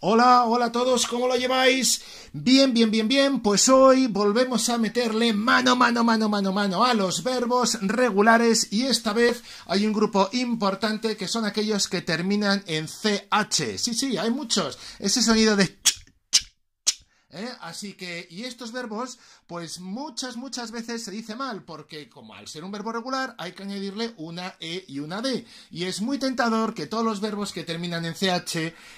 Hola, hola a todos, ¿cómo lo lleváis? Bien, bien, bien, bien, pues hoy volvemos a meterle mano, mano, mano, mano, mano a los verbos regulares y esta vez hay un grupo importante que son aquellos que terminan en CH. Sí, sí, hay muchos. Ese sonido de... ¿eh? Así que, y estos verbos, pues muchas, muchas veces se dice mal, porque como al ser un verbo regular hay que añadirle una E y una D. Y es muy tentador que todos los verbos que terminan en CH,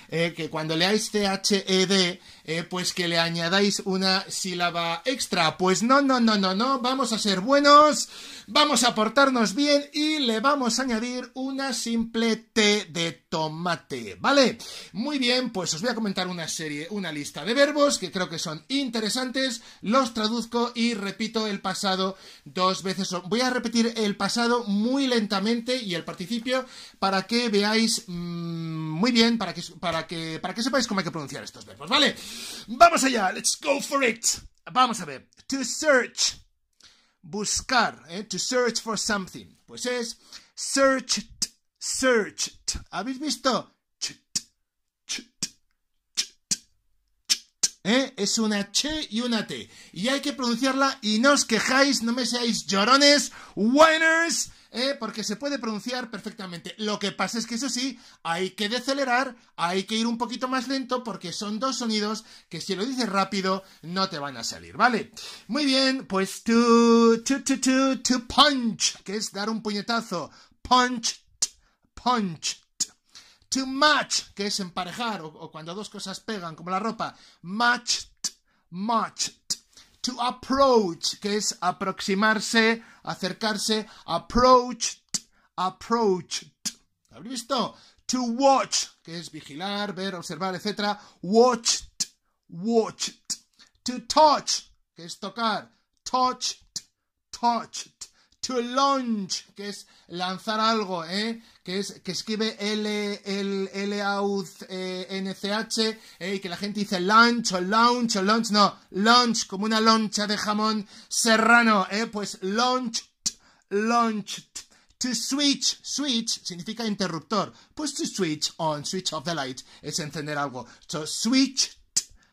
eh, que cuando leáis CHED, eh, pues que le añadáis una sílaba extra. Pues no, no, no, no, no, vamos a ser buenos, vamos a portarnos bien y le vamos a añadir una simple T de tomate, ¿vale? Muy bien, pues os voy a comentar una serie, una lista de verbos que creo que son interesantes, los traduzco y repito el pasado dos veces. Voy a repetir el pasado muy lentamente y el participio para que veáis... Mm, muy bien para que, para que, para que sepáis cómo hay que pronunciar estos verbos, ¿vale? Vamos allá, let's go for it. Vamos a ver. To search. Buscar, ¿eh? To search for something. Pues es searched, searched. ¿Habéis visto? ¿Eh? Es una Ch y una T. Y hay que pronunciarla y no os quejáis, no me seáis llorones, whiners. Eh, porque se puede pronunciar perfectamente. Lo que pasa es que eso sí, hay que decelerar, hay que ir un poquito más lento porque son dos sonidos que si lo dices rápido no te van a salir, ¿vale? Muy bien, pues to, to, to, to, punch, que es dar un puñetazo. Punch, punch. To match, que es emparejar o, cuando dos cosas pegan, como la ropa. match, matched to approach, que es aproximarse, acercarse, approached, approached. ¿Habéis visto? To watch, que es vigilar, ver, observar, etc. Watched, watched. To touch, que es tocar. Touched, touched to launch, que es lanzar algo, ¿eh? que es que escribe L, L, L A U e, N C H, ¿eh? y que la gente dice launch o launch o launch, no, launch como una loncha de jamón serrano, ¿eh? pues launch, launch. To switch, switch significa interruptor. Pues to switch on, switch off the light es encender algo. So switch,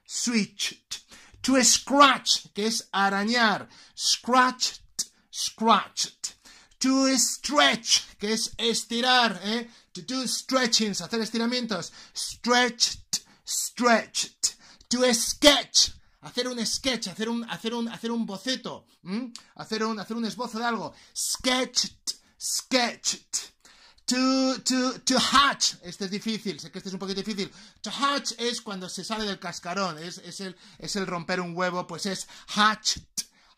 switch. To scratch, que es arañar. Scratch scratched. To stretch, que es estirar, ¿eh? To do stretchings, hacer estiramientos. Stretched, stretched. To sketch, hacer un sketch, hacer un, hacer un, hacer un boceto, hacer un, hacer un esbozo de algo. Sketched, sketched. To, to, to hatch, este es difícil, sé que este es un poquito difícil. To hatch es cuando se sale del cascarón, es, es, el, es el romper un huevo, pues es hatched,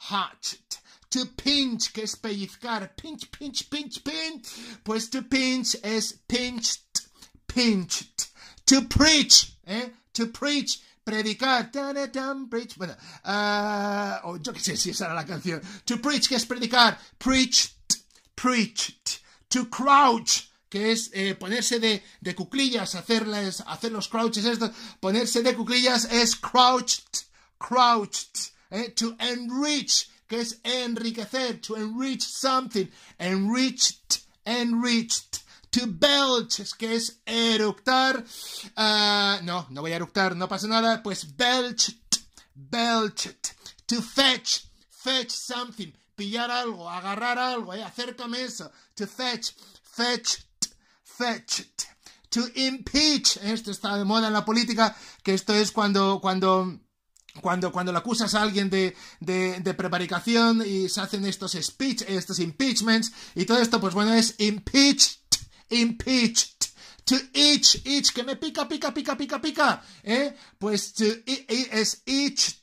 hatched. To pinch, que es pellizcar. Pinch, pinch, pinch, pinch. Pues to pinch es pinched, pinched. To preach, ¿eh? To preach predicar, preach, bueno, ah, yo qué sé si esa era la canción, to preach, que es predicar, preached, preached, to crouch, que es eh, ponerse de, de cuclillas, hacerles, hacer los crouches estos, ponerse de cuclillas es crouched, crouched, ¿eh? to enrich, que es enriquecer, to enrich something, enriched, enriched, to belch, que es eructar, ah, no, no voy a eructar, no pasa nada, pues belch belched, to fetch, fetch something, pillar algo, agarrar algo, eh, hacer eso, to fetch, fetched, fetched, to impeach, esto está de moda en la política, que esto es cuando, cuando cuando, cuando acusas a alguien de, de, prevaricación y se hacen estos speech, estos impeachments y todo esto, pues bueno, es impeached, impeached. To each, each, que me pica, pica, pica, pica, pica, ¿eh? Pues to, e, e, es each,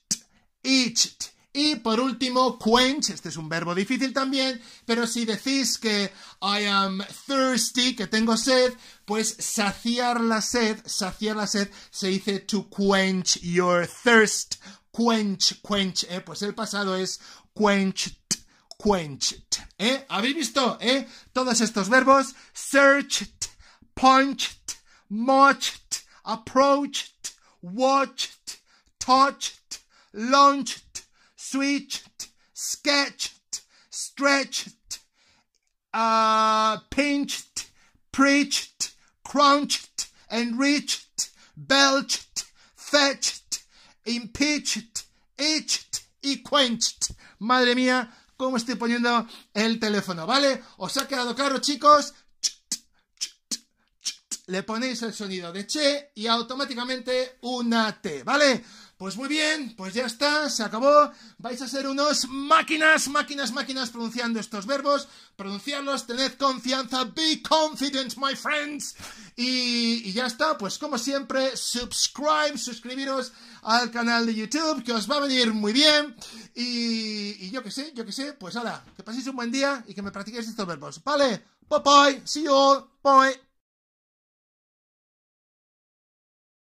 each y por último, quench, este es un verbo difícil también, pero si decís que I am thirsty, que tengo sed, pues saciar la sed, saciar la sed se dice to quench your thirst, quench, quench, eh, pues el pasado es quenched, quenched, eh, ¿habéis visto, eh? Todos estos verbos, searched, punched, marched, approached, watched, touched, launched, switched, sketched, stretched, uh, pinched, preached, crunched, enriched, belched, fetched, impeached, itched y quenched. Madre mía, cómo estoy poniendo el teléfono, ¿vale? ¿Os ha quedado claro, chicos? le ponéis el sonido de che y automáticamente una T, ¿vale? Pues muy bien, pues ya está, se acabó. Vais a ser unos máquinas, máquinas, máquinas pronunciando estos verbos. Pronunciarlos, tened confianza, be confident, my friends. Y, ya está, pues como siempre, subscribe, suscribiros al canal de YouTube, que os va a venir muy bien. Y, yo que sé, yo que sé, pues ahora, que paséis un buen día y que me practiquéis estos verbos. ¿Vale? Bye bye, see you all, bye.